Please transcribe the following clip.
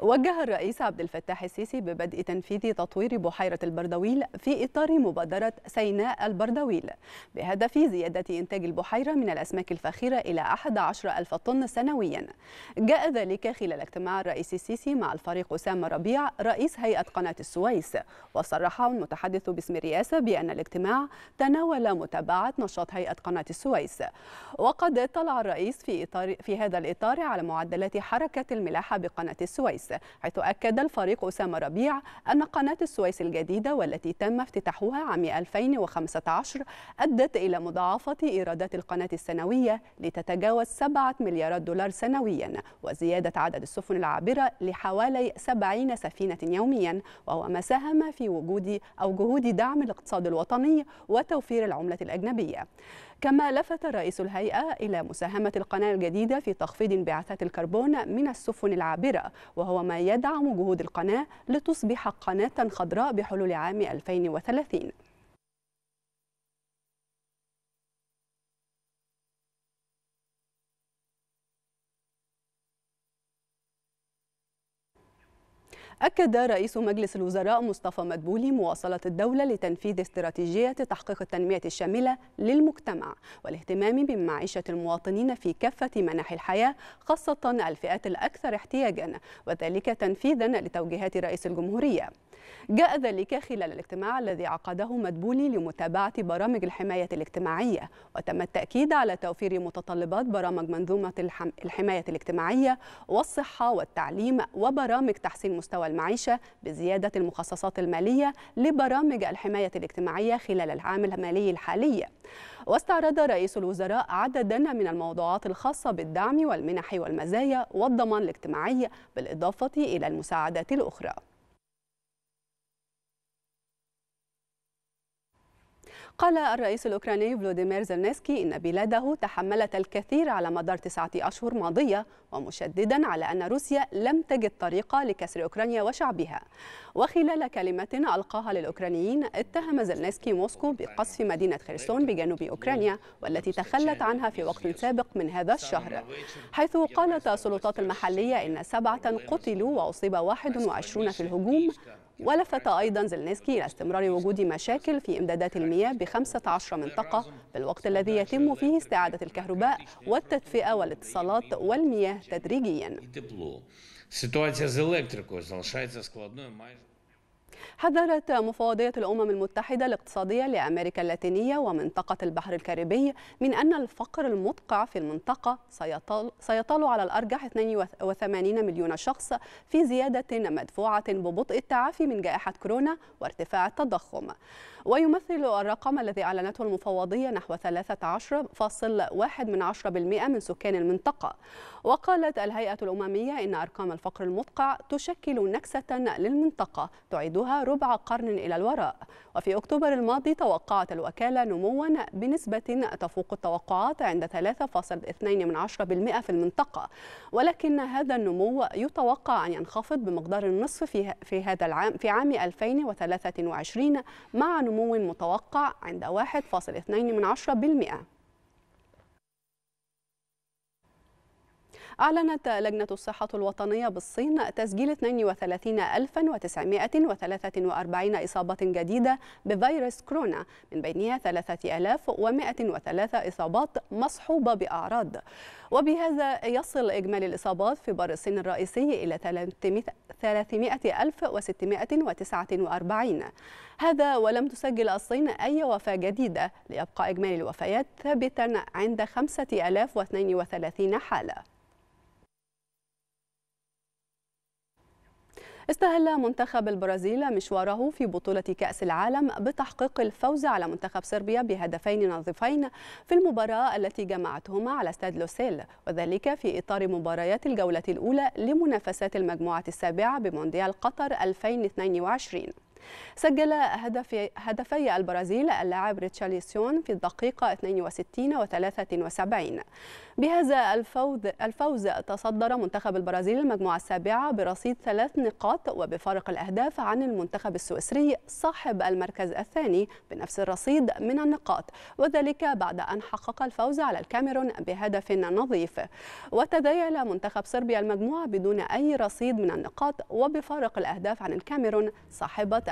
وجه الرئيس عبد الفتاح السيسي ببدء تنفيذ تطوير بحيرة البردويل في إطار مبادرة سيناء البردويل بهدف زيادة إنتاج البحيرة من الأسماك الفاخرة إلى 11000 ألف طن سنويا جاء ذلك خلال اجتماع الرئيس السيسي مع الفريق أسامة ربيع رئيس هيئة قناة السويس وصرح المتحدث باسم الرئاسة بأن الاجتماع تناول متابعة نشاط هيئة قناة السويس وقد اطلع الرئيس في, إطار في هذا الإطار على معدلات حركة الملاحة بقناة السويس السويس حيث أكد الفريق أسامة ربيع أن قناة السويس الجديدة والتي تم افتتاحها عام 2015 أدت إلى مضاعفة إيرادات القناة السنوية لتتجاوز 7 مليارات دولار سنويا وزيادة عدد السفن العابرة لحوالي 70 سفينة يوميا وهو ما ساهم في وجود أو جهود دعم الاقتصاد الوطني وتوفير العملة الأجنبية كما لفت رئيس الهيئة إلى مساهمة القناة الجديدة في تخفيض انبعاثات الكربون من السفن العابرة وهو ما يدعم جهود القناة لتصبح قناة خضراء بحلول عام 2030 أكد رئيس مجلس الوزراء مصطفى مدبولي مواصلة الدولة لتنفيذ استراتيجية تحقيق التنمية الشاملة للمجتمع والاهتمام بمعيشة المواطنين في كافة مناحي الحياة خاصة الفئات الأكثر احتياجا وذلك تنفيذا لتوجيهات رئيس الجمهورية جاء ذلك خلال الاجتماع الذي عقده مدبولي لمتابعة برامج الحماية الاجتماعية وتم التأكيد على توفير متطلبات برامج منظومة الحماية الاجتماعية والصحة والتعليم وبرامج تحسين مستوى والمعيشة بزيادة المخصصات المالية لبرامج الحماية الاجتماعية خلال العام المالي الحالي واستعرض رئيس الوزراء عددا من الموضوعات الخاصة بالدعم والمنح والمزايا والضمان الاجتماعي بالإضافة إلى المساعدات الأخرى قال الرئيس الأوكراني فلوديمير زلنسكي إن بلاده تحملت الكثير على مدار تسعة أشهر ماضية ومشددا على أن روسيا لم تجد طريقة لكسر أوكرانيا وشعبها وخلال كلمة ألقاها للأوكرانيين اتهم زلنسكي موسكو بقصف مدينة خيرسون بجنوب أوكرانيا والتي تخلت عنها في وقت سابق من هذا الشهر حيث قالت السلطات المحلية إن سبعة قتلوا وأصيب 21 في الهجوم ولفت أيضا زلنسكي إلى استمرار وجود مشاكل في إمدادات المياه بخمسة عشر منطقة بالوقت الذي يتم فيه استعادة الكهرباء والتدفئة والاتصالات والمياه تدريجيا. حذرت مفوضية الأمم المتحدة الاقتصادية لأمريكا اللاتينية ومنطقة البحر الكاريبي من أن الفقر المدقع في المنطقة سيطال سيطال على الأرجح 82 مليون شخص في زيادة مدفوعة ببطء التعافي من جائحة كورونا وارتفاع التضخم ويمثل الرقم الذي أعلنته المفوضية نحو 13.1% من سكان المنطقة وقالت الهيئة الأممية إن أرقام الفقر المدقع تشكل نكسة للمنطقة تعيدها ربع قرن إلى الوراء وفي أكتوبر الماضي توقعت الوكالة نموا بنسبة تفوق التوقعات عند 3.2% في المنطقة ولكن هذا النمو يتوقع أن ينخفض بمقدار النصف في, في هذا العام في عام 2023 مع نمو متوقع عند 1.2% أعلنت لجنة الصحة الوطنية بالصين تسجيل 32943 إصابة جديدة بفيروس كورونا من بينها 3103 إصابات مصحوبة بأعراض وبهذا يصل إجمالي الإصابات في بر الصين الرئيسي إلى 300649 هذا ولم تسجل الصين أي وفاة جديدة ليبقى إجمالي الوفيات ثابتا عند 5032 حالة استهل منتخب البرازيل مشواره في بطولة كأس العالم بتحقيق الفوز على منتخب صربيا بهدفين نظيفين في المباراة التي جمعتهما على استاد لوسيل وذلك في إطار مباريات الجولة الأولى لمنافسات المجموعة السابعة بمونديال قطر 2022 سجل هدفي, هدفي البرازيل اللاعب ريتشاليسيون في الدقيقة 62 و 73 بهذا الفوز, الفوز تصدر منتخب البرازيل المجموعة السابعة برصيد ثلاث نقاط وبفارق الأهداف عن المنتخب السويسري صاحب المركز الثاني بنفس الرصيد من النقاط وذلك بعد أن حقق الفوز على الكاميرون بهدف نظيف وتذيل منتخب صربيا المجموعة بدون أي رصيد من النقاط وبفارق الأهداف عن الكاميرون صاحبة